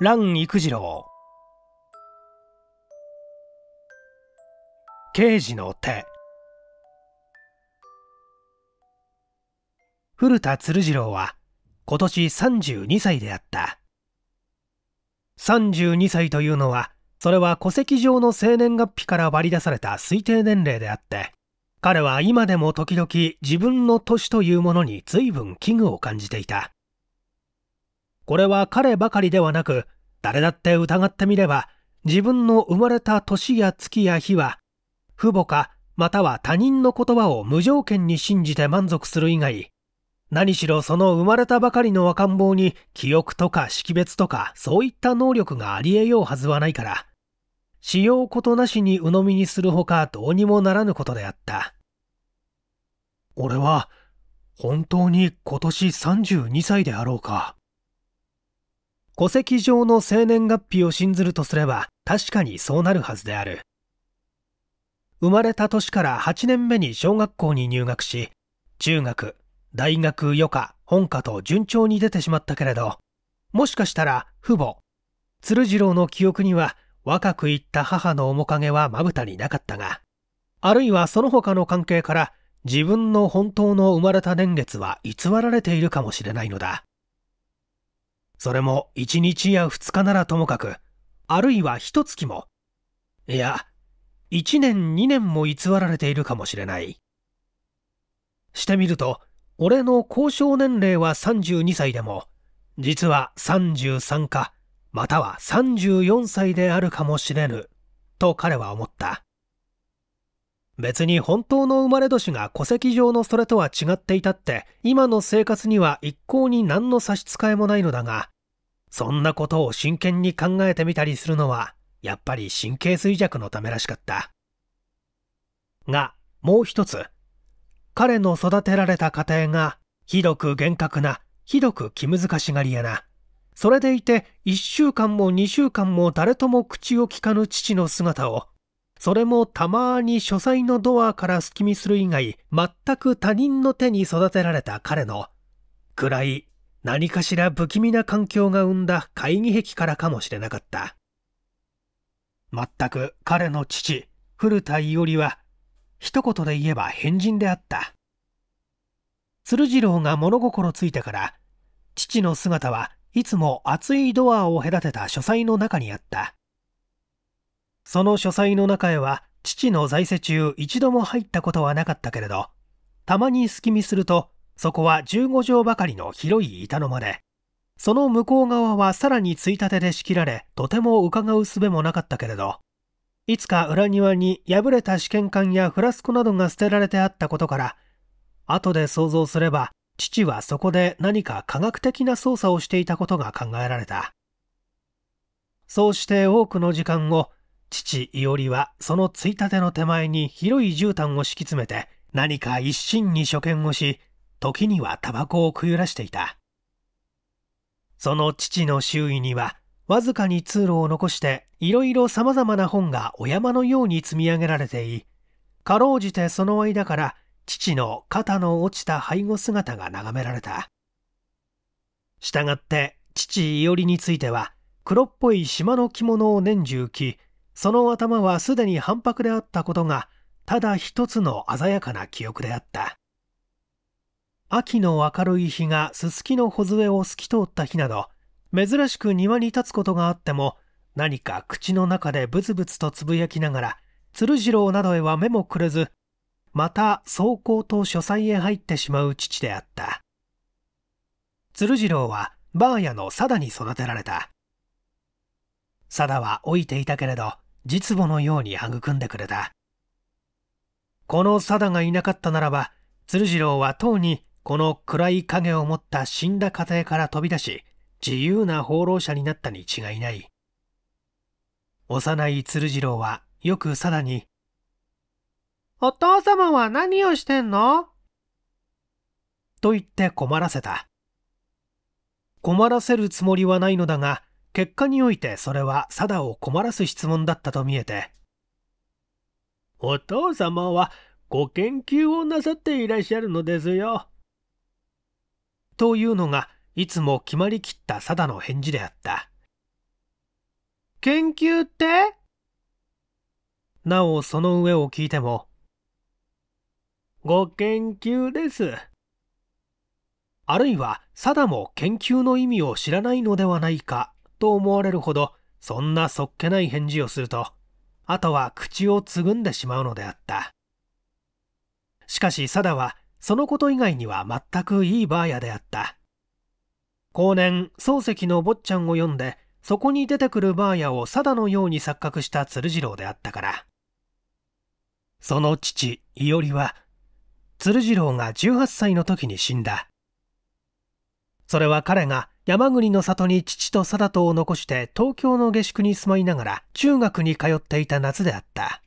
蘭育次郎刑事の手古田鶴次郎は今年32歳であった32歳というのはそれは戸籍上の生年月日から割り出された推定年齢であって彼は今でも時々自分の年というものに随分危惧を感じていたこれは彼ばかりではなく、誰だって疑ってみれば、自分の生まれた年や月や日は、父母か、または他人の言葉を無条件に信じて満足する以外、何しろその生まれたばかりの赤ん坊に記憶とか識別とかそういった能力がありえようはずはないから、しようことなしに鵜呑みにするほかどうにもならぬことであった。俺は、本当に今年32歳であろうか。戸籍上の生年月日を信ずるとすれば確かにそうなるはずである生まれた年から8年目に小学校に入学し中学大学余科本科と順調に出てしまったけれどもしかしたら父母鶴次郎の記憶には若くいった母の面影はまぶたになかったがあるいはその他の関係から自分の本当の生まれた年月は偽られているかもしれないのだそれも1日や2日ならともかく、あるいは1月も、いや、1年2年も偽られているかもしれない。してみると、俺の交渉年齢は32歳でも、実は33か、または34歳であるかもしれぬ、と彼は思った。別に本当の生まれ年が戸籍上のそれとは違っていたって、今の生活には一向に何の差し支えもないのだが、そんなことを真剣に考えてみたりするのは、やっぱり神経衰弱のためらしかった。が、もう一つ、彼の育てられた家庭が、ひどく厳格な、ひどく気難しがりやな。それでいて、1週間も2週間も誰とも口をきかぬ父の姿を、それもたまに書斎のドアから隙見する以外、全く他人の手に育てられた彼の、暗い何かしら不気味な環境が生んだ会議癖からかもしれなかった。まったく彼の父、古田伊織は、一言で言えば変人であった。鶴次郎が物心ついてから、父の姿はいつも厚いドアを隔てた書斎の中にあった。その書斎の中へは、父の在籍中一度も入ったことはなかったけれど、たまに隙見すると、そこは15畳ばかりの広い板の間で、その向こう側はさらについたてで仕切られ、とても伺うすべもなかったけれど、いつか裏庭に破れた試験管やフラスコなどが捨てられてあったことから、後で想像すれば、父はそこで何か科学的な操作をしていたことが考えられた。そうして多くの時間を、父伊織りはそのついたての手前に広い絨毯を敷き詰めて、何か一心に所見をし、時にはタバコをくゆらしていたその父の周囲にはわずかに通路を残していろいろさまざまな本がお山のように積み上げられていかろうじてその間から父の肩の落ちた背後姿が眺められたしたがって父伊織りについては黒っぽい島の着物を年中着その頭はすでに反白であったことがただ一つの鮮やかな記憶であった秋の明るい日がすすきの穂杖を透き通った日など珍しく庭に立つことがあっても何か口の中でブツブツとつぶやきながら鶴次郎などへは目もくれずまた走行と書斎へ入ってしまう父であった鶴次郎はばあやの貞に育てられた貞は老いていたけれど実母のように育んでくれたこの貞がいなかったならば鶴次郎はとうにこの暗い影を持った死んだ家庭から飛び出し、自由な放浪者になったに違いない。幼い鶴次郎はよくさらに、お父様は何をしてんのと言って困らせた。困らせるつもりはないのだが、結果においてそれは貞を困らす質問だったと見えて、お父様はご研究をなさっていらっしゃるのですよ。というのがいつも決まりきった定の返事であった。研究ってなおその上を聞いても、ご研究です。あるいは、ダも研究の意味を知らないのではないかと思われるほど、そんなそっけない返事をすると、あとは口をつぐんでしまうのであった。しかし、ダはそのこと以外には全くいいバーヤであった後年漱石の坊ちゃんを読んでそこに出てくるバーヤを定のように錯覚した鶴次郎であったからその父伊織は鶴次郎が18歳の時に死んだそれは彼が山国の里に父と貞とを残して東京の下宿に住まいながら中学に通っていた夏であった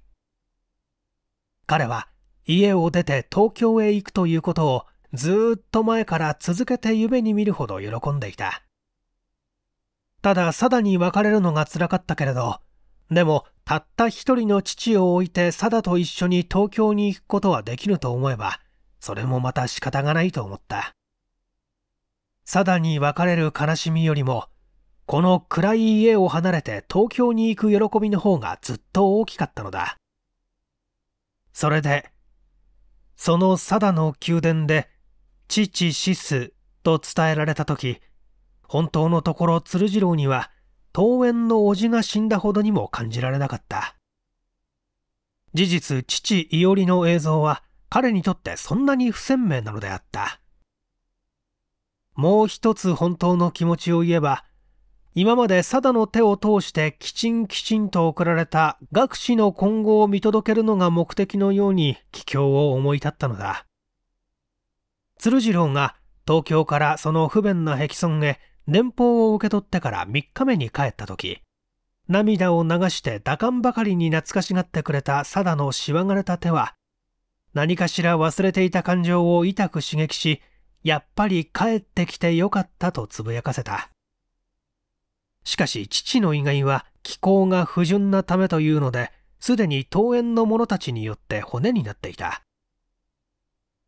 彼は家を出て東京へ行くということをずっと前から続けて夢に見るほど喜んでいた。ただ、ダに別れるのが辛かったけれど、でも、たった一人の父を置いて貞と一緒に東京に行くことはできると思えば、それもまた仕方がないと思った。ダに別れる悲しみよりも、この暗い家を離れて東京に行く喜びの方がずっと大きかったのだ。それで、その定の宮殿で、父シスと伝えられた時、本当のところ鶴次郎には、桃園の叔父が死んだほどにも感じられなかった。事実、父伊織の映像は、彼にとってそんなに不鮮明なのであった。もう一つ本当の気持ちを言えば、今まで貞の手を通してきちんきちんと送られた学士の今後を見届けるのが目的のように帰郷を思い立ったのだ。鶴次郎が東京からその不便な壁村へ年俸を受け取ってから3日目に帰った時、涙を流して打感ばかりに懐かしがってくれた貞のしわがれた手は、何かしら忘れていた感情を痛く刺激し、やっぱり帰ってきてよかったとつぶやかせた。しかし父の意外は気候が不純なためというので、すでに桃園の者たちによって骨になっていた。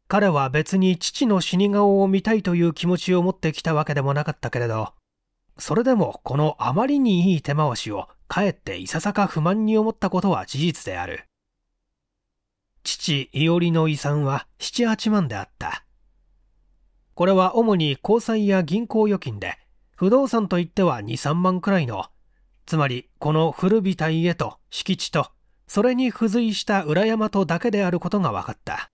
彼は別に父の死に顔を見たいという気持ちを持ってきたわけでもなかったけれど、それでもこのあまりにいい手回しをかえっていささか不満に思ったことは事実である。父伊織の遺産は7、8万であった。これは主に交際や銀行預金で、不動産といっては2、3万くらいの、つまりこの古びた家と敷地と、それに付随した裏山とだけであることが分かった。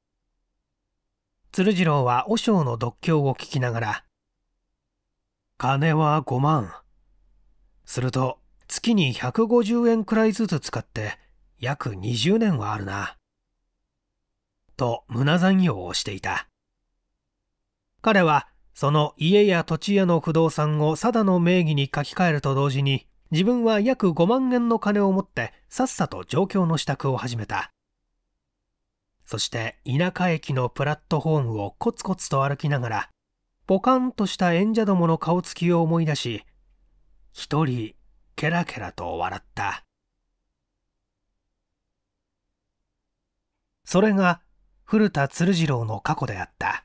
鶴次郎は和尚の読経を聞きながら、金は5万。すると、月に150円くらいずつ使って、約20年はあるな。と、胸残業をしていた。彼は、その家や土地への不動産を定の名義に書き換えると同時に自分は約5万円の金を持ってさっさと状況の支度を始めたそして田舎駅のプラットホームをコツコツと歩きながらポカンとした演者どもの顔つきを思い出し一人ケラケラと笑ったそれが古田鶴次郎の過去であった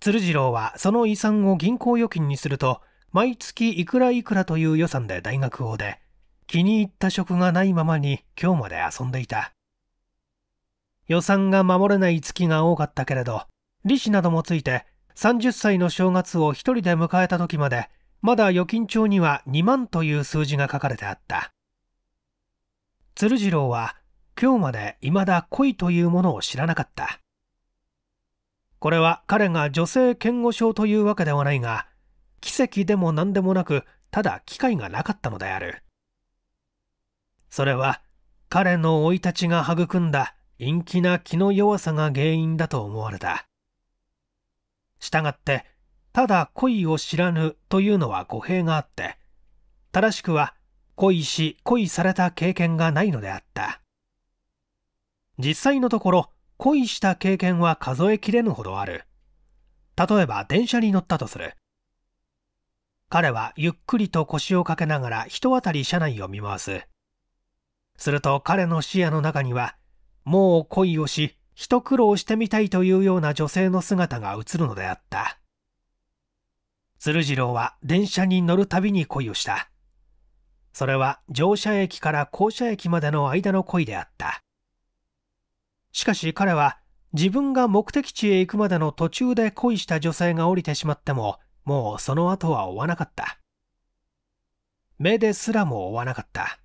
鶴次郎はその遺産を銀行預金にすると毎月いくらいくらという予算で大学を出気に入った職がないままに今日まで遊んでいた予算が守れない月が多かったけれど利子などもついて30歳の正月を1人で迎えた時までまだ預金帳には2万という数字が書かれてあった鶴次郎は今日まで未だ恋というものを知らなかったこれは彼が女性嫌悪症というわけではないが奇跡でも何でもなくただ機会がなかったのであるそれは彼の生い立ちが育んだ陰気な気の弱さが原因だと思われたしたがってただ恋を知らぬというのは語弊があって正しくは恋し恋された経験がないのであった実際のところ恋した経験は数えきれぬほどある。例えば電車に乗ったとする。彼はゆっくりと腰をかけながら人当たり車内を見回す。すると彼の視野の中には、もう恋をし、一苦労してみたいというような女性の姿が映るのであった。鶴次郎は電車に乗るたびに恋をした。それは乗車駅から降車駅までの間の恋であった。しかし彼は自分が目的地へ行くまでの途中で恋した女性が降りてしまってももうその後は追わなかった目ですらも追わなかった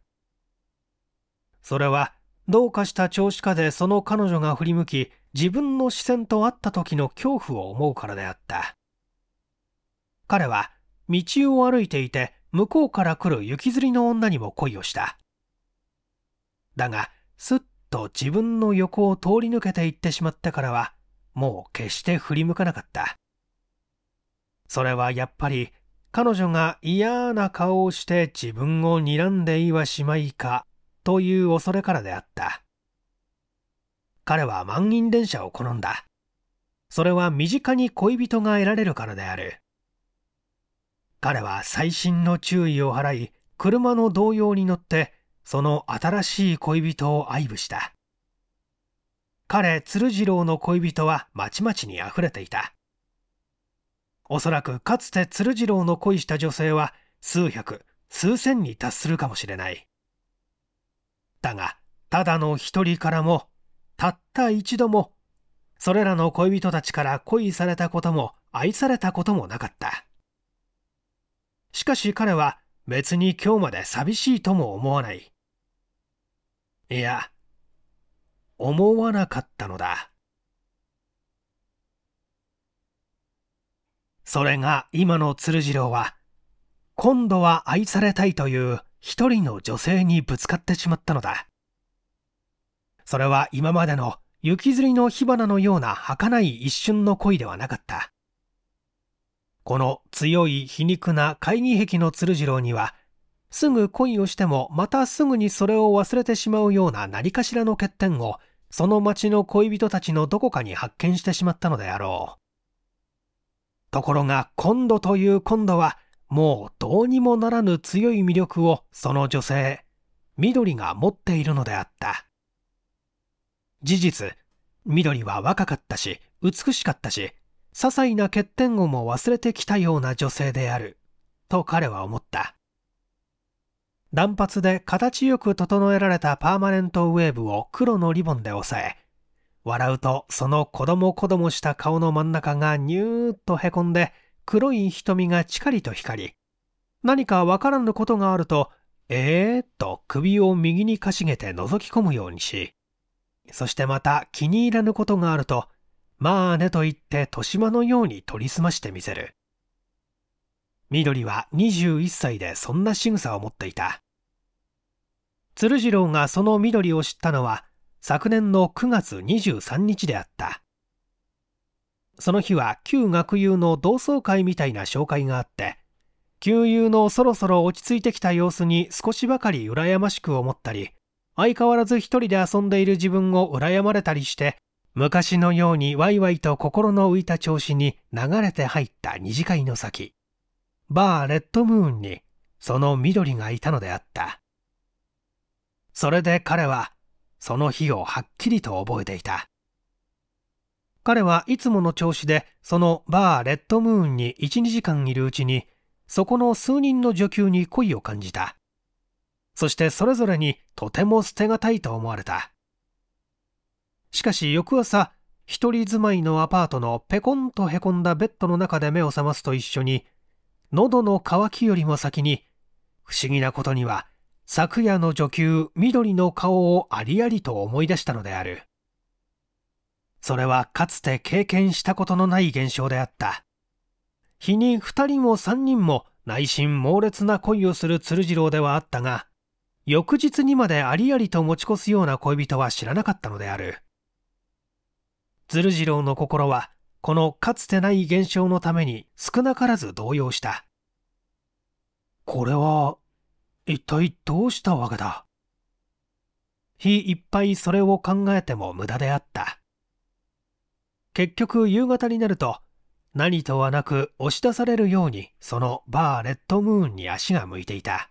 それはどうかした調子かでその彼女が振り向き自分の視線と会った時の恐怖を思うからであった彼は道を歩いていて向こうから来る行きずりの女にも恋をしただがすっと自分の横を通り抜けていってしまったからは、もう決して振り向かなかった。それはやっぱり彼女が嫌な顔をして自分を睨んでいはしまいかという恐れからであった。彼は満員電車を好んだ。それは身近に恋人が得られるからである。彼は細心の注意を払い、車の同様に乗ってその新しい恋人を愛撫した彼鶴次郎の恋人はまちまちにあふれていたおそらくかつて鶴次郎の恋した女性は数百数千に達するかもしれないだがただの一人からもたった一度もそれらの恋人たちから恋されたことも愛されたこともなかったしかし彼は別に今日まで寂しいとも思わないいや、思わなかったのだ。それが今の鶴次郎は、今度は愛されたいという一人の女性にぶつかってしまったのだ。それは今までの雪吊りの火花のような儚い一瞬の恋ではなかった。この強い皮肉な懐疑癖の鶴次郎にはすぐ恋をしてもまたすぐにそれを忘れてしまうような何かしらの欠点をその町の恋人たちのどこかに発見してしまったのであろう。ところが今度という今度はもうどうにもならぬ強い魅力をその女性、緑が持っているのであった。事実、緑は若かったし、美しかったし、些細な欠点をも忘れてきたような女性である、と彼は思った。断髪で形よく整えられたパーマネントウェーブを黒のリボンで押さえ、笑うとその子供子供した顔の真ん中がニューッとへこんで、黒い瞳がチカリと光り、何かわからぬことがあると、えーっと首を右にかしげて覗き込むようにし、そしてまた気に入らぬことがあると、まあねと言って豊島のように取りすましてみせる。緑は21歳でそんな仕草を持っていた鶴次郎がその緑を知ったのは昨年の9月23日であったその日は旧学友の同窓会みたいな紹介があって旧友のそろそろ落ち着いてきた様子に少しばかり羨ましく思ったり相変わらず一人で遊んでいる自分を羨まれたりして昔のようにワイワイと心の浮いた調子に流れて入った二次会の先バーレッドムーンにその緑がいたのであったそれで彼はその日をはっきりと覚えていた彼はいつもの調子でそのバーレッドムーンに12時間いるうちにそこの数人の女給に恋を感じたそしてそれぞれにとても捨てがたいと思われたしかし翌朝一人住まいのアパートのペコンとへこんだベッドの中で目を覚ますと一緒に喉の渇きよりも先に、不思議なことには、昨夜の女給緑の顔をありありと思い出したのである。それはかつて経験したことのない現象であった。日に二人も三人も内心猛烈な恋をする鶴次郎ではあったが、翌日にまでありありと持ち越すような恋人は知らなかったのである。鶴次郎の心はこのかつてない現象のために少なからず動揺した。これは、一体どうしたわけだ日いっぱいそれを考えても無駄であった。結局夕方になると、何とはなく押し出されるようにそのバーレッドムーンに足が向いていた。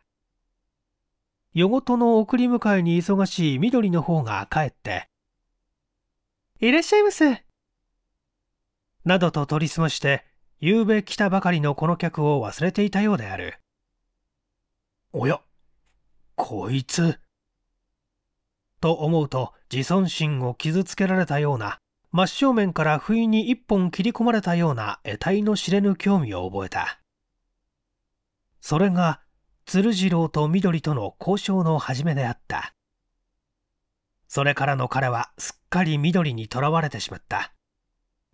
夜ごとの送り迎えに忙しい緑の方が帰って、いらっしゃいませ。などと取りすまして夕べ来たばかりのこの客を忘れていたようであるおやこいつと思うと自尊心を傷つけられたような真正面から不意に一本切り込まれたような得体の知れぬ興味を覚えたそれが鶴次郎と緑との交渉の始めであったそれからの彼はすっかり緑にとらわれてしまった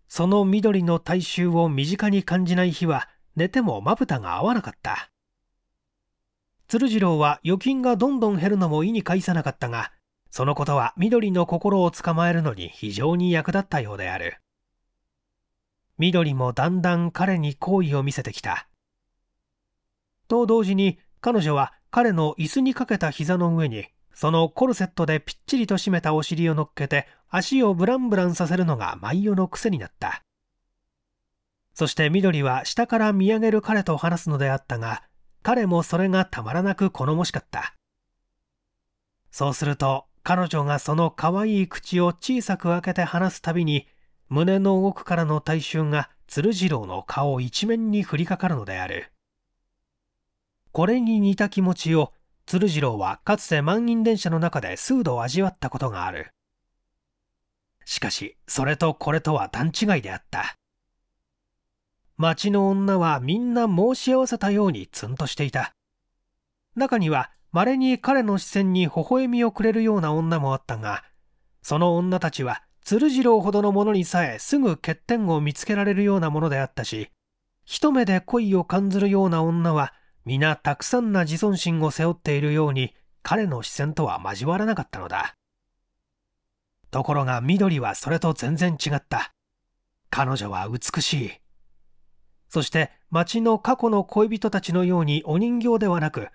その緑の大衆を身近に感じない日は寝てもまぶたが合わなかった鶴次郎は預金がどんどん減るのも意に介さなかったがそのことは緑の心をつかまえるのに非常に役立ったようである緑もだんだん彼に好意を見せてきたと同時に彼女は彼の椅子にかけた膝の上にそのコルセットでぴっちりと締めたお尻を乗っけて足をブランブランさせるのが毎夜の癖になったそして緑は下から見上げる彼と話すのであったが彼もそれがたまらなく好もしかったそうすると彼女がその可愛い口を小さく開けて話すたびに胸の奥からの大衆が鶴次郎の顔一面に降りかかるのであるこれに似た気持ちを鶴次郎はかつて満員電車の中で数度味わったことがあるしかしそれとこれとは段違いであった町の女はみんな申し合わせたようにツンとしていた中には稀に彼の視線に微笑みをくれるような女もあったがその女たちは鶴次郎ほどのものにさえすぐ欠点を見つけられるようなものであったし一目で恋を感ずるような女は皆たくさんな自尊心を背負っているように彼の視線とは交わらなかったのだところが緑はそれと全然違った彼女は美しいそして町の過去の恋人たちのようにお人形ではなく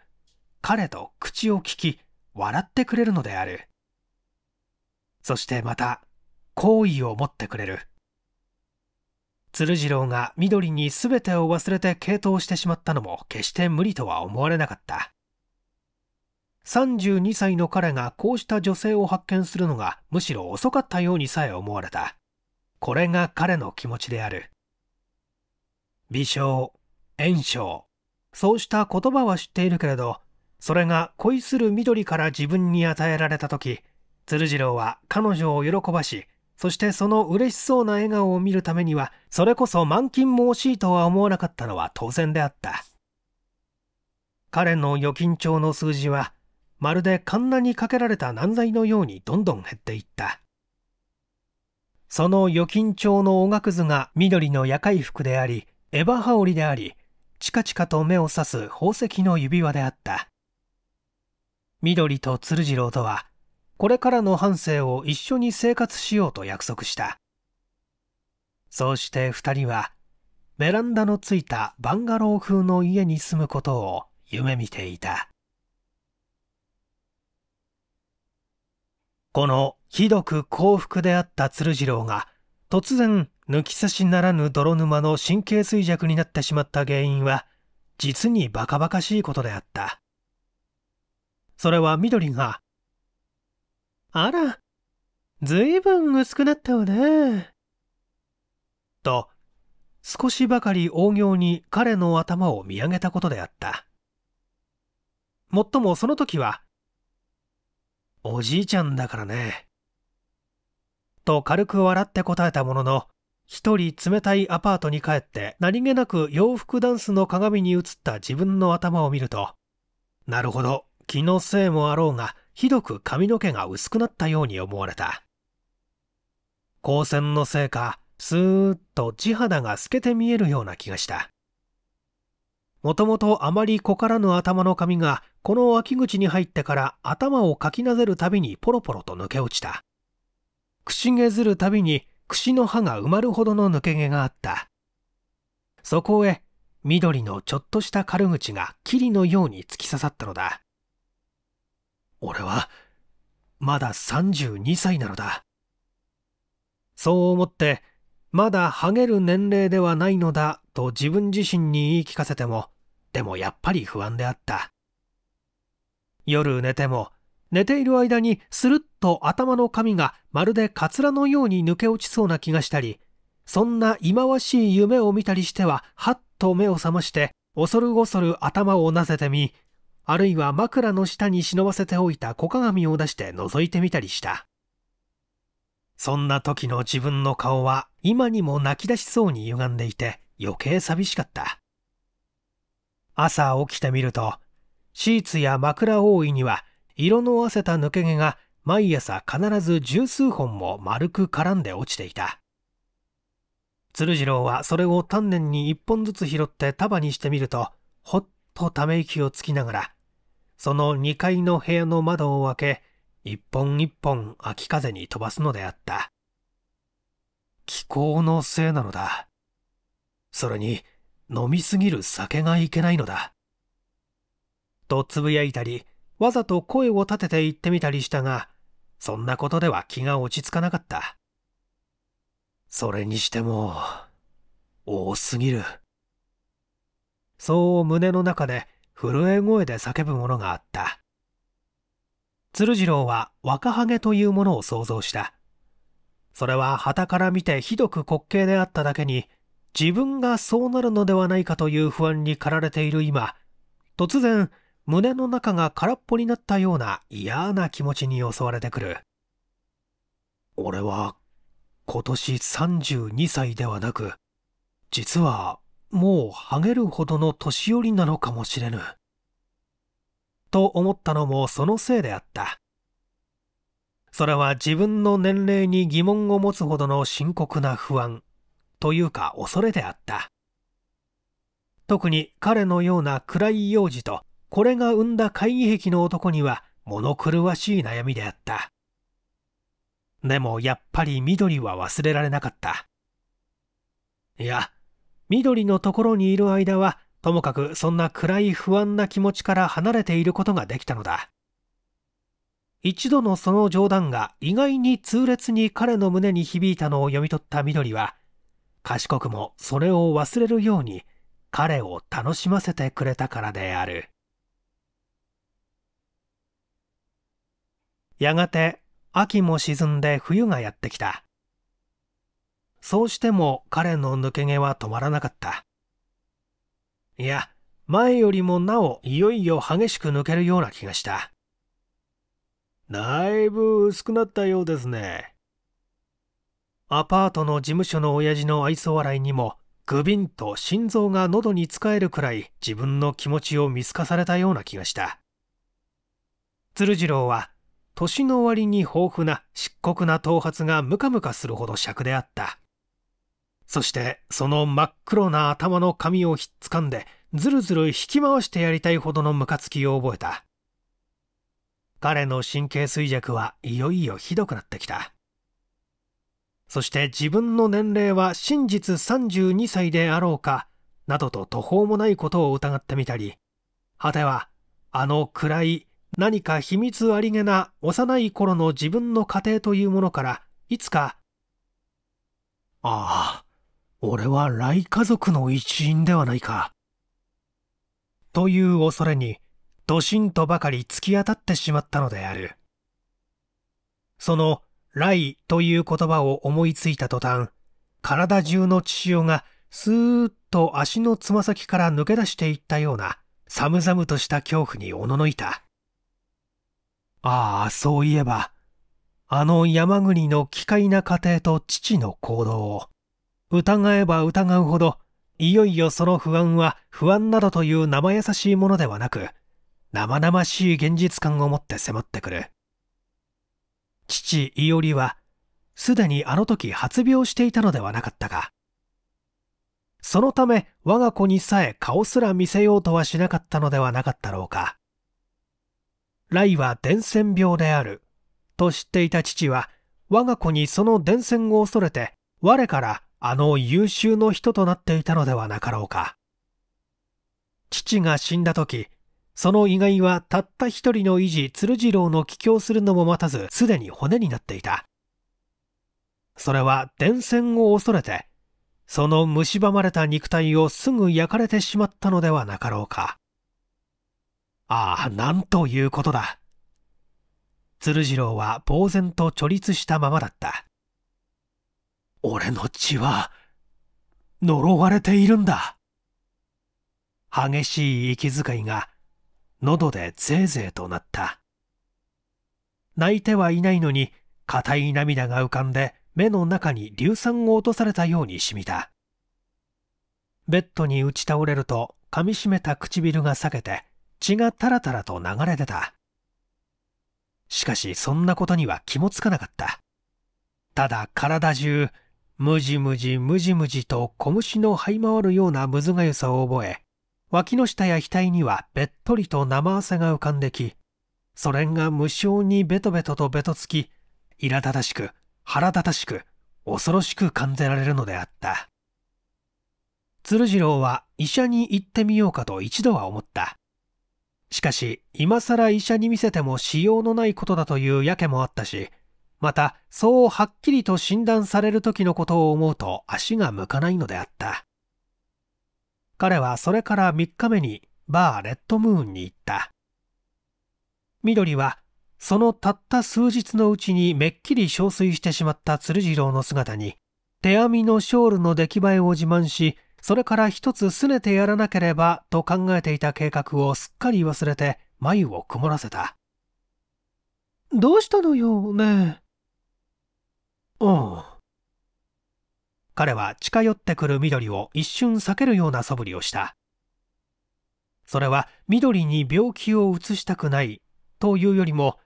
彼と口を利き笑ってくれるのであるそしてまた好意を持ってくれる鶴次郎が緑に全てを忘れて傾倒してしまったのも決して無理とは思われなかった32歳の彼がこうした女性を発見するのがむしろ遅かったようにさえ思われたこれが彼の気持ちである微笑炎症そうした言葉は知っているけれどそれが恋する緑から自分に与えられた時鶴次郎は彼女を喜ばしそしてその嬉しそうな笑顔を見るためには、それこそ満勤も惜しいとは思わなかったのは当然であった。彼の預金帳の数字は、まるでカンナにかけられた難罪のようにどんどん減っていった。その預金帳のおがくずが緑の夜会服であり、エヴァ羽織であり、チカチカと目を指す宝石の指輪であった。緑と鶴次郎とはこれからの半生を一緒に生活しようと約束したそうして2人はベランダのついたバンガロー風の家に住むことを夢見ていたこのひどく幸福であった鶴次郎が突然抜き差しならぬ泥沼の神経衰弱になってしまった原因は実にバカバカしいことであったそれは緑があら、ずいぶん薄くなったわね。と、少しばかり大行に彼の頭を見上げたことであった。もっともその時は、おじいちゃんだからね。と軽く笑って答えたものの、一人冷たいアパートに帰って何気なく洋服ダンスの鏡に映った自分の頭を見ると、なるほど、気のせいもあろうが、ひどく髪の毛が薄くなったように思われた光線のせいかスーッと地肌が透けて見えるような気がしたもともとあまりこからぬ頭の髪がこの秋口に入ってから頭をかきなぜるたびにポロポロと抜け落ちたくしげずるたびに櫛の歯が埋まるほどの抜け毛があったそこへ緑のちょっとした軽口が霧のように突き刺さったのだ俺は、まだ32歳なのだ。そう思って、まだハゲる年齢ではないのだと自分自身に言い聞かせても、でもやっぱり不安であった。夜寝ても、寝ている間にスルッと頭の髪がまるでカツラのように抜け落ちそうな気がしたり、そんな忌まわしい夢を見たりしては、はっと目を覚まして、恐る恐る頭をなせてみ、あるいは枕の下に忍ばせておいた小鏡を出して覗いてみたりした。そんな時の自分の顔は今にも泣き出しそうに歪んでいて余計寂しかった。朝起きてみると、シーツや枕覆いには色の合わせた抜け毛が毎朝必ず十数本も丸く絡んで落ちていた。鶴次郎はそれを丹念に一本ずつ拾って束にしてみると、ほっとため息をつきながら、その2階の部屋の窓を開け、一本一本秋風に飛ばすのであった。気候のせいなのだ。それに、飲みすぎる酒がいけないのだ。とつぶやいたり、わざと声を立てて言ってみたりしたが、そんなことでは気が落ち着かなかった。それにしても、多すぎる。そう胸の中で震え声で叫ぶものがあった鶴次郎は若ハゲというものを想像したそれは傍から見てひどく滑稽であっただけに自分がそうなるのではないかという不安に駆られている今突然胸の中が空っぽになったような嫌な気持ちに襲われてくる俺は今年32歳ではなく実はもうハゲるほどの年寄りなのかもしれぬ。と思ったのもそのせいであった。それは自分の年齢に疑問を持つほどの深刻な不安というか恐れであった。特に彼のような暗い幼児とこれが生んだ会議壁の男には物狂わしい悩みであった。でもやっぱり緑は忘れられなかった。いや、緑のところにいる間はともかくそんな暗い不安な気持ちから離れていることができたのだ一度のその冗談が意外に痛烈に彼の胸に響いたのを読み取った緑は賢くもそれを忘れるように彼を楽しませてくれたからであるやがて秋も沈んで冬がやってきたそうしても彼の抜け毛は止まらなかった。いや、前よりもなおいよいよ激しく抜けるような気がした。だいぶ薄くなったようですね。アパートの事務所の親父の愛想笑いにも、グびんと心臓が喉に使えるくらい自分の気持ちを見透かされたような気がした。鶴次郎は、年の割に豊富な漆黒な頭髪がムカムカするほど尺であった。そしてその真っ黒な頭の髪をひっつかんでずるずる引き回してやりたいほどのムカつきを覚えた彼の神経衰弱はいよいよひどくなってきたそして自分の年齢は真実32歳であろうかなどと途方もないことを疑ってみたり果てはあの暗い何か秘密ありげな幼い頃の自分の家庭というものからいつかああ俺は雷家族の一員ではないか。という恐れに、ドシンとばかり突き当たってしまったのである。その、雷という言葉を思いついた途端、体中の血潮がスーッと足のつま先から抜け出していったような、寒々とした恐怖におののいた。ああ、そういえば、あの山国の奇怪な家庭と父の行動を。疑えば疑うほど、いよいよその不安は不安などという生優しいものではなく、生々しい現実感を持って迫ってくる。父、伊織は、すでにあの時発病していたのではなかったが、そのため我が子にさえ顔すら見せようとはしなかったのではなかったろうか。雷は伝染病である、と知っていた父は、我が子にその伝染を恐れて、我からあの優秀の人となっていたのではなかろうか。父が死んだ時、その意外はたった一人の維持鶴次郎の帰郷するのも待たず、すでに骨になっていた。それは伝染を恐れて、その蝕まれた肉体をすぐ焼かれてしまったのではなかろうか。ああ、なんということだ。鶴次郎は呆然と貯立したままだった。俺の血は呪われているんだ激しい息遣いが喉でぜいぜいとなった泣いてはいないのに硬い涙が浮かんで目の中に硫酸を落とされたように染みたベッドに打ち倒れると噛みしめた唇が裂けて血がタラタラと流れ出たしかしそんなことには気もつかなかったただ体中むじむじむじむじと小虫の這い回るようなむずがゆさを覚え、脇の下や額にはべっとりと生汗が浮かんでき、それが無性にベトベトとベトつき、苛立たしく、腹立たしく、恐ろしく感じられるのであった。鶴次郎は医者に行ってみようかと一度は思った。しかし、今更医者に見せてもしようのないことだというやけもあったし、また、そうはっきりと診断される時のことを思うと足が向かないのであった。彼はそれから3日目にバーレッドムーンに行った。緑はそのたった数日のうちにめっきり憔悴してしまった鶴次郎の姿に、手編みのショールの出来栄えを自慢し、それから一つ拗ねてやらなければと考えていた計画をすっかり忘れて眉を曇らせた。どうしたのよねおう。彼は近寄ってくる緑を一瞬避けるような素振りをした。それは緑に病気を移したくないというよりも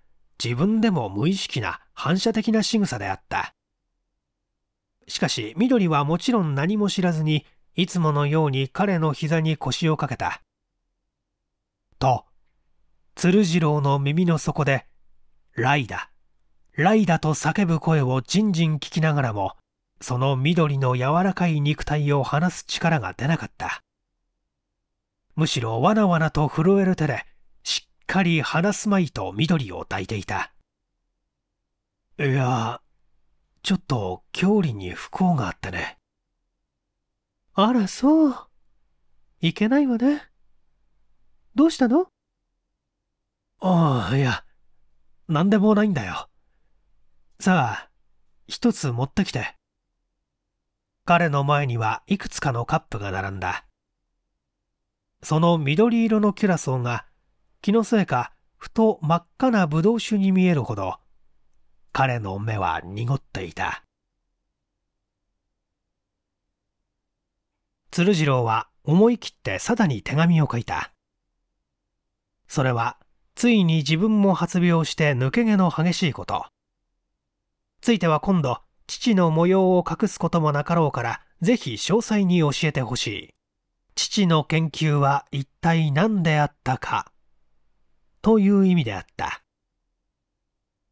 自分でも無意識な反射的な仕草であった。しかし緑はもちろん何も知らずにいつものように彼の膝に腰をかけた。と、鶴次郎の耳の底で、ライだ。ライダと叫ぶ声をじんじん聞きながらも、その緑の柔らかい肉体を離す力が出なかった。むしろわなわなと震える手で、しっかり離すまいと緑を抱いていた。いや、ちょっと郷里に不幸があってね。あら、そう。いけないわね。どうしたのああ、いや、なんでもないんだよ。さあ、一つ持ってきて。彼の前にはいくつかのカップが並んだ。その緑色のキュラソーが気のせいかふと真っ赤なブドウ酒に見えるほど彼の目は濁っていた鶴次郎は思い切ってダに手紙を書いたそれはついに自分も発病して抜け毛の激しいことついては今度、父の模様を隠すこともなかろうから、ぜひ詳細に教えてほしい。父の研究は一体何であったか。という意味であった。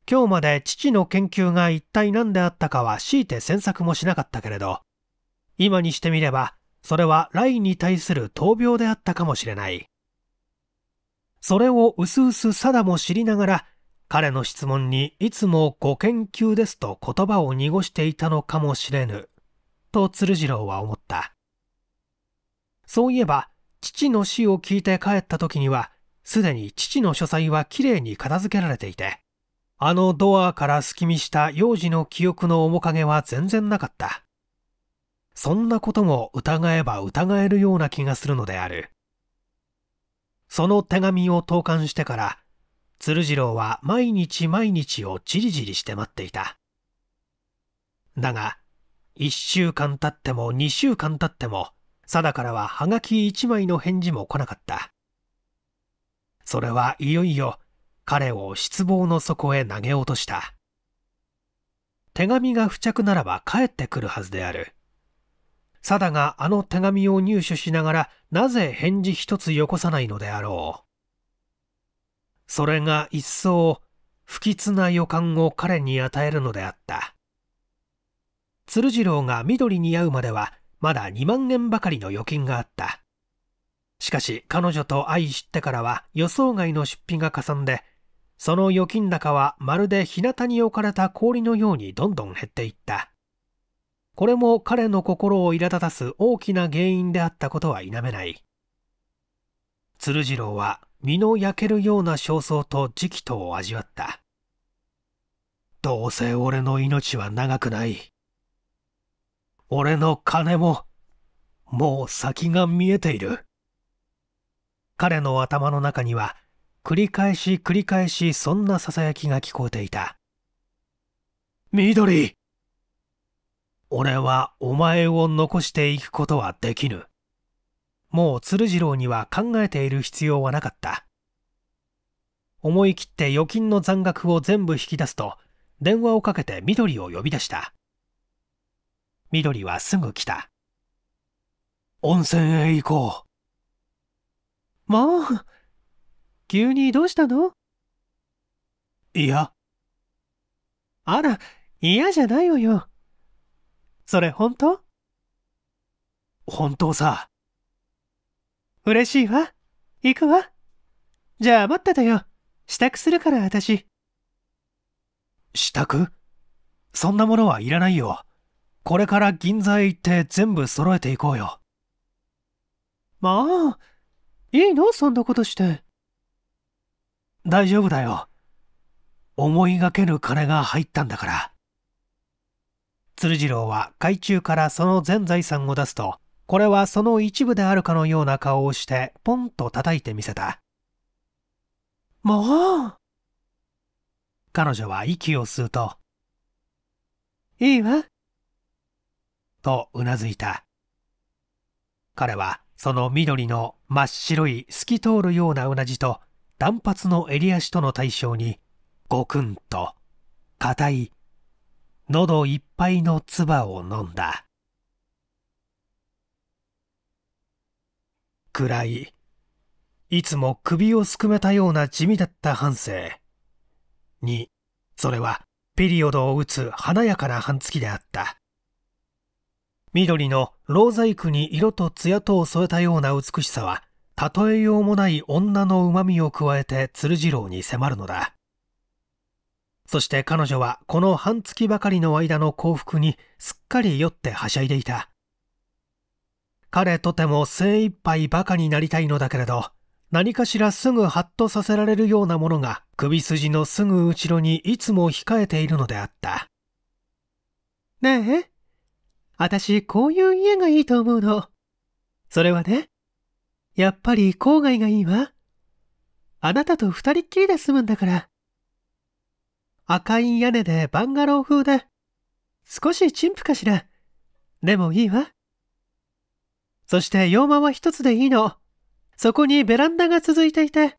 今日まで父の研究が一体何であったかは強いて詮索もしなかったけれど、今にしてみれば、それはライに対する闘病であったかもしれない。それをうすうす定も知りながら、彼の質問にいつもご研究ですと言葉を濁していたのかもしれぬ、と鶴次郎は思った。そういえば、父の死を聞いて帰った時には、すでに父の書斎はきれいに片付けられていて、あのドアから隙見した幼児の記憶の面影は全然なかった。そんなことも疑えば疑えるような気がするのである。その手紙を投函してから、鶴次郎は毎日毎日をじりじりして待っていただが1週間たっても2週間経っても定からははがき1枚の返事も来なかったそれはいよいよ彼を失望の底へ投げ落とした手紙が付着ならば帰ってくるはずである定があの手紙を入手しながらなぜ返事一つよこさないのであろうそれが一層不吉な予感を彼に与えるのであった鶴次郎が緑に会うまではまだ2万円ばかりの預金があったしかし彼女と愛してからは予想外の出費がかさんでその預金高はまるで日向に置かれた氷のようにどんどん減っていったこれも彼の心を苛立たす大きな原因であったことは否めない鶴次郎は身の焼けるような焦燥と時期とを味わった。どうせ俺の命は長くない。俺の金も、もう先が見えている。彼の頭の中には、繰り返し繰り返しそんな囁きが聞こえていた。緑俺はお前を残していくことはできぬ。もう鶴次郎には考えている必要はなかった思い切って預金の残額を全部引き出すと電話をかけて緑を呼び出した緑はすぐ来た温泉へ行こうもう急にどうしたのいやあら嫌じゃないわよそれ本当本当さ嬉しいわ。行くわ。じゃあ待っててよ。支度するから、私。支度そんなものはいらないよ。これから銀座へ行って全部揃えていこうよ。まあ、いいのそんなことして。大丈夫だよ。思いがけぬ金が入ったんだから。鶴次郎は懐中からその全財産を出すと、これはその一部であるかのような顔をしてポンと叩いてみせた。もう彼女は息を吸うと、いいわ。とうなずいた。彼はその緑の真っ白い透き通るようなうなじと断髪の襟足との対象にごくんと硬い喉いっぱいの唾を飲んだ。暗い。いつも首をすくめたような地味だった半生。2、それはピリオドを打つ華やかな半月であった。緑のローザイクに色と艶とを添えたような美しさは、例えようもない女の旨みを加えて鶴次郎に迫るのだ。そして彼女はこの半月ばかりの間の幸福にすっかり酔ってはしゃいでいた。彼とても精一杯バカになりたいのだけれど、何かしらすぐハッとさせられるようなものが首筋のすぐ後ろにいつも控えているのであった。ねえ、私こういう家がいいと思うの。それはね、やっぱり郊外がいいわ。あなたと二人っきりで住むんだから。赤い屋根でバンガロー風で、少し陳腐かしら。でもいいわ。そして洋間は一つでいいの。そこにベランダが続いていて。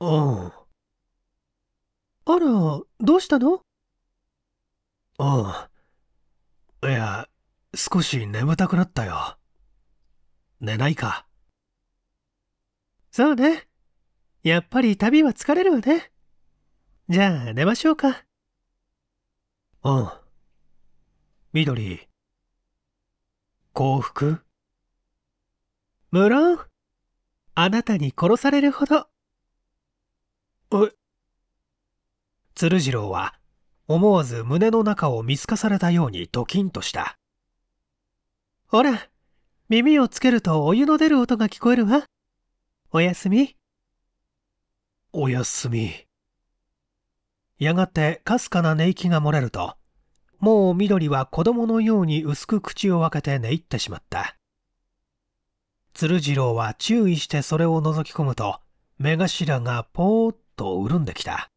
うん。あら、どうしたのうん。いや、少し眠たくなったよ。寝ないか。そうね。やっぱり旅は疲れるわね。じゃあ寝ましょうか。うん。緑。幸福無論、あなたに殺されるほど。え鶴次郎は思わず胸の中を見透かされたようにドキンとした。ほら、耳をつけるとお湯の出る音が聞こえるわ。おやすみ。おやすみ。やがてかすかな寝息が漏れると、もう緑は子供のように薄く口を開けて寝入ってしまった。鶴次郎は注意してそれを覗き込むと、目頭がぽーっと潤んできた。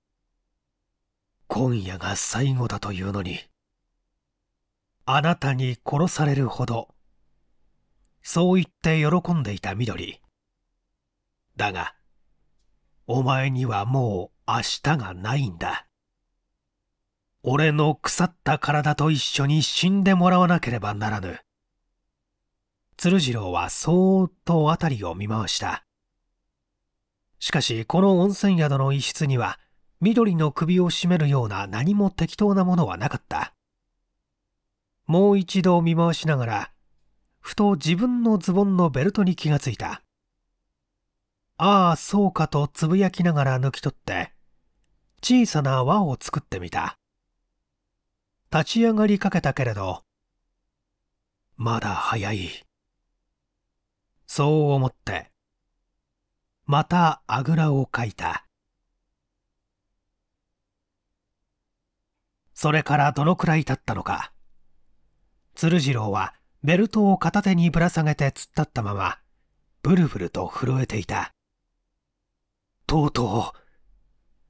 今夜が最後だというのに、あなたに殺されるほど、そう言って喜んでいた緑。だが、お前にはもう明日がないんだ。俺の腐った体と一緒に死んでもらわなければならぬ。鶴次郎はそーっと辺りを見回した。しかし、この温泉宿の一室には、緑の首を絞めるような何も適当なものはなかった。もう一度見回しながら、ふと自分のズボンのベルトに気がついた。ああ、そうかとつぶやきながら抜き取って、小さな輪を作ってみた。立ち上がりかけたけれど、まだ早い。そう思って、またあぐらをかいた。それからどのくらい経ったのか。鶴次郎はベルトを片手にぶら下げて突っ立ったまま、ブルブルと震えていた。とうとう、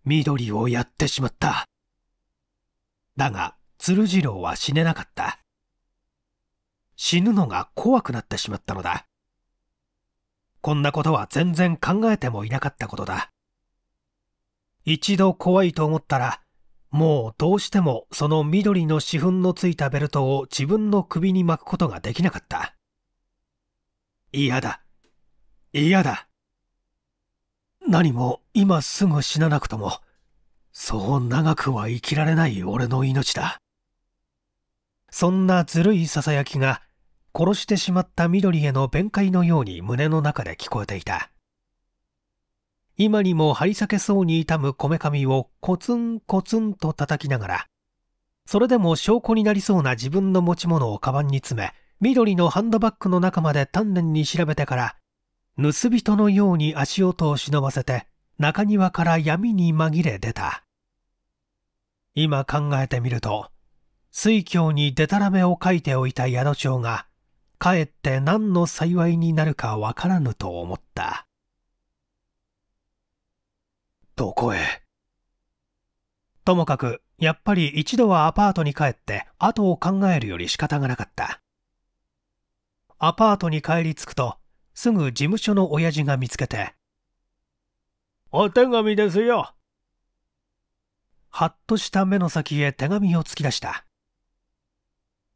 緑をやってしまった。だが、鶴次郎は死ねなかった。死ぬのが怖くなってしまったのだ。こんなことは全然考えてもいなかったことだ。一度怖いと思ったら、もうどうしてもその緑の紙粉のついたベルトを自分の首に巻くことができなかった。嫌だ。嫌だ。何も今すぐ死ななくとも、そう長くは生きられない俺の命だ。そんなずるいささやきが殺してしまった緑への弁解のように胸の中で聞こえていた今にも張り裂けそうに痛むこめかみをコツンコツンと叩きながらそれでも証拠になりそうな自分の持ち物をカバンに詰め緑のハンドバッグの中まで丹念に調べてから盗人のように足音を忍ばせて中庭から闇に紛れ出た今考えてみると水郷にでたらめを書いておいた宿町が、かえって何の幸いになるかわからぬと思った。どこへともかく、やっぱり一度はアパートに帰って後を考えるより仕方がなかった。アパートに帰り着くと、すぐ事務所の親父が見つけて、お手紙ですよ。はっとした目の先へ手紙を突き出した。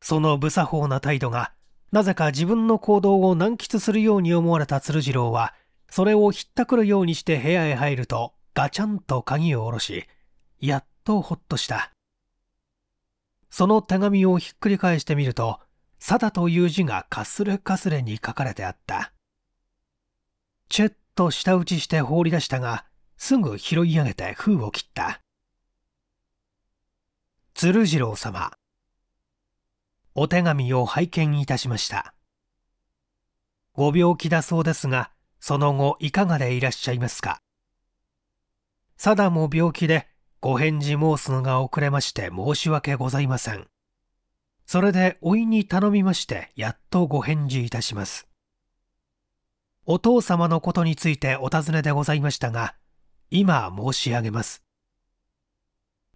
その無作法な態度が、なぜか自分の行動を難喫するように思われた鶴次郎は、それをひったくるようにして部屋へ入ると、ガチャンと鍵を下ろし、やっとほっとした。その手紙をひっくり返してみると、サダという字がかすれかすれに書かれてあった。チェッと舌打ちして放り出したが、すぐ拾い上げて封を切った。鶴次郎様、お手紙を拝見いたしました。ご病気だそうですが、その後いかがでいらっしゃいますか。サダも病気でご返事申すのが遅れまして申し訳ございません。それでおいに頼みましてやっとご返事いたします。お父様のことについてお尋ねでございましたが、今申し上げます。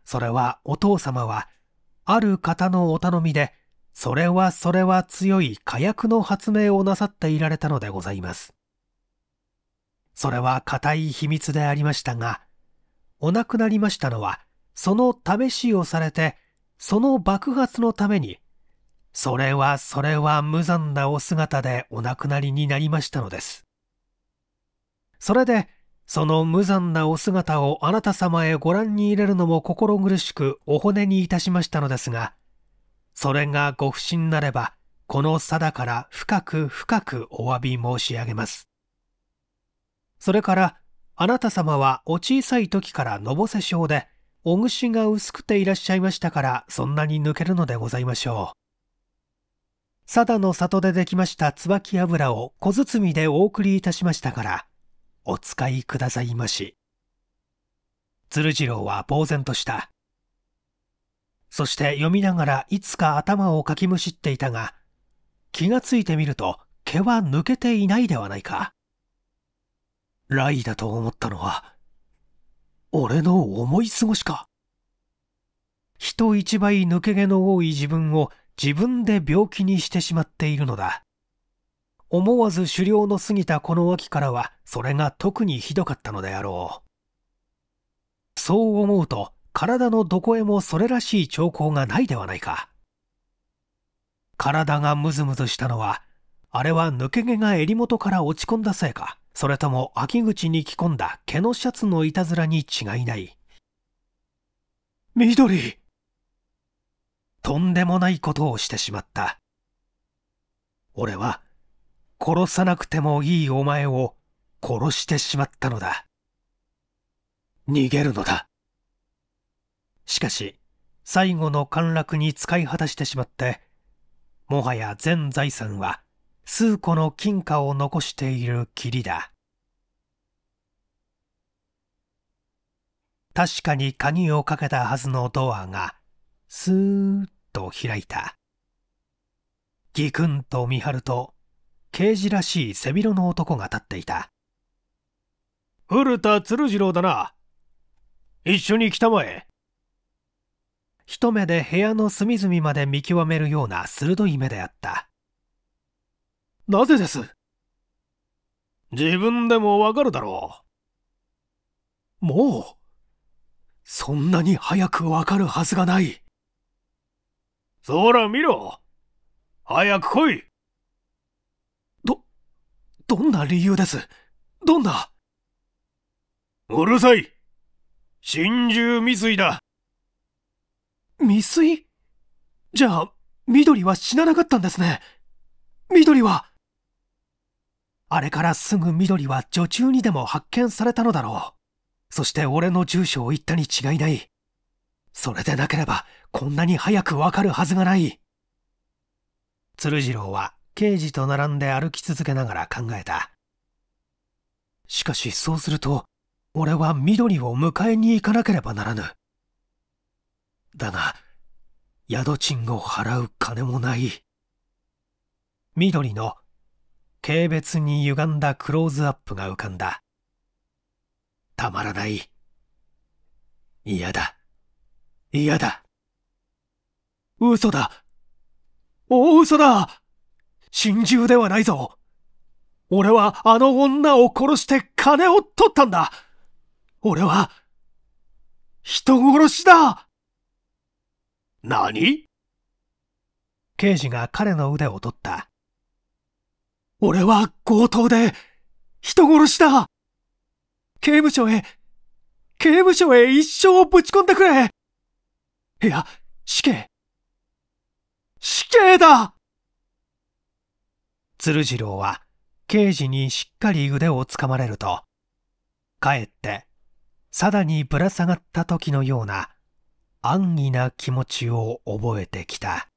それはお父様は、ある方のお頼みでそれはそれは強い火薬の発明をなさっていられたのでございます。それは固い秘密でありましたが、お亡くなりましたのは、その試しをされて、その爆発のために、それはそれは無残なお姿でお亡くなりになりましたのです。それで、その無残なお姿をあなた様へご覧に入れるのも心苦しくお骨にいたしましたのですが、それがご不審なれば、この定から深く深くお詫び申し上げます。それから、あなた様はお小さい時からのぼせ症で、お串が薄くていらっしゃいましたから、そんなに抜けるのでございましょう。定の里でできました椿油を小包でお送りいたしましたから、お使いくださいまし。鶴次郎は呆然とした。そして読みながらいつか頭をかきむしっていたが、気がついてみると毛は抜けていないではないか。ライだと思ったのは、俺の思い過ごしか。人一倍抜け毛の多い自分を自分で病気にしてしまっているのだ。思わず狩猟の過ぎたこの秋からはそれが特にひどかったのであろう。そう思うと体のどこへもそれらしい兆候がないではないか。体がムズムズしたのは、あれは抜け毛が襟元から落ち込んだせいか、それとも秋口に着込んだ毛のシャツのいたずらに違いない。緑とんでもないことをしてしまった。俺は、殺さなくてもいいお前を殺してしまったのだ。逃げるのだ。しかし最後の陥落に使い果たしてしまってもはや全財産は数個の金貨を残しているきりだ確かに鍵をかけたはずのドアがスーッと開いたギクンと見張ると刑事らしい背広の男が立っていた古田鶴次郎だな一緒に来たまえ一目で部屋の隅々まで見極めるような鋭い目であったなぜです自分でもわかるだろうもうそんなに早くわかるはずがないそら見ろ早く来いどどんな理由ですどんなうるさい心中未遂だ未遂じゃあ、緑は死ななかったんですね。緑は。あれからすぐ緑は女中にでも発見されたのだろう。そして俺の住所を言ったに違いない。それでなければ、こんなに早くわかるはずがない。鶴次郎は刑事と並んで歩き続けながら考えた。しかしそうすると、俺は緑を迎えに行かなければならぬ。だが、宿賃を払う金もない。緑の軽蔑に歪んだクローズアップが浮かんだ。たまらない。嫌だ。嫌だ。嘘だ。大嘘だ真珠ではないぞ。俺はあの女を殺して金を取ったんだ。俺は、人殺しだ何刑事が彼の腕を取った。俺は強盗で人殺しだ刑務所へ、刑務所へ一生ぶち込んでくれいや、死刑。死刑だ鶴次郎は刑事にしっかり腕をつかまれると、かえって、さだにぶら下がった時のような安易な気持ちを覚えてきた